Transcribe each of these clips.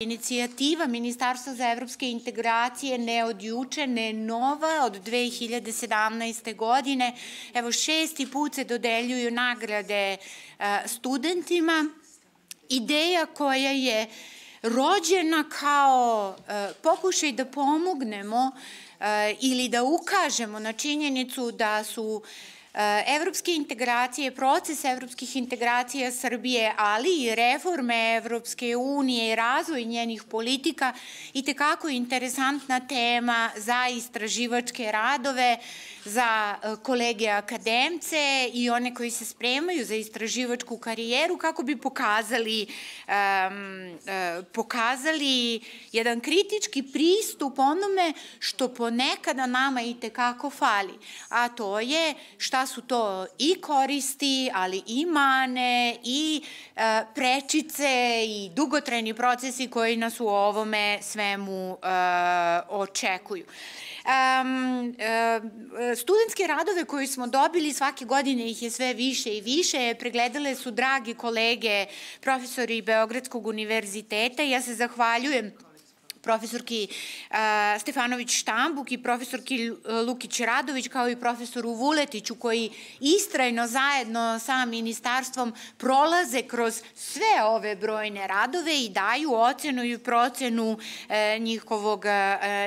Inicijativa Ministarstva za evropske integracije ne od juče, ne nova, od 2017. godine. Evo šesti put se dodeljuju nagrade e, studentima. Ideja koja je rođena kao e, pokušaj da pomognemo e, ili da ukažemo na činjenicu da su Eh, evropske integracije, proces evropskih integracija Srbije, ali i reforme Evropske unije i razvoj njenih politika i tekako interesantna tema za istraživačke radove, za eh, kolege akademce i one koji se spremaju za istraživačku karijeru kako bi pokazali, um, pokazali jedan kritički pristup onome što ponekada nama i tekako fali, a to je šta šta da su to i koristi, ali i mane, i e, prečice, i dugotrajni procesi koji nas u ovome svemu e, očekuju. Um, e, studentske radove koje smo dobili svake godine ih je sve više i više, pregledale su dragi kolege profesori Beogradskog univerziteta. Ja se zahvaljujem profesorki e, Stefanović Štambuk i profesorki e, Lukić Radović kao i profesoru Vuletiću koji istrajno zajedno sa ministarstvom prolaze kroz sve ove brojne radove i daju ocenu i procenu e, njihovog,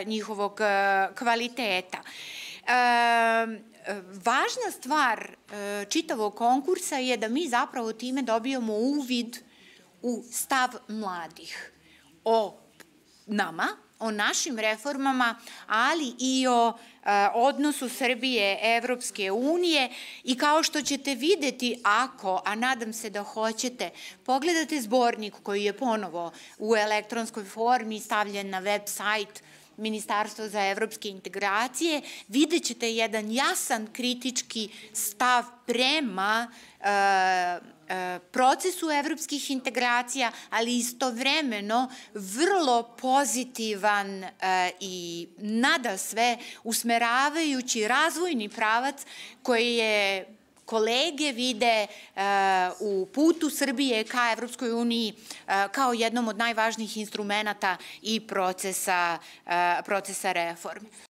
njihovog kvaliteta. važna stvar čitavog konkursa je da mi zapravo time dobijamo uvid u stav mladih o nama, o našim reformama, ali i o e, odnosu Srbije, Evropske unije i kao što ćete videti ako, a nadam se da hoćete, pogledate zbornik koji je ponovo u elektronskoj formi stavljen na web sajt Ministarstvo za evropske integracije, vidjet ćete jedan jasan kritički stav prema e, e, procesu evropskih integracija, ali istovremeno vrlo pozitivan e, i nada sve usmeravajući razvojni pravac koji je kolege vide e, u putu Srbije ka Evropskoj uniji e, kao jednom od najvažnijih instrumenta i procesa, e, procesa reforme.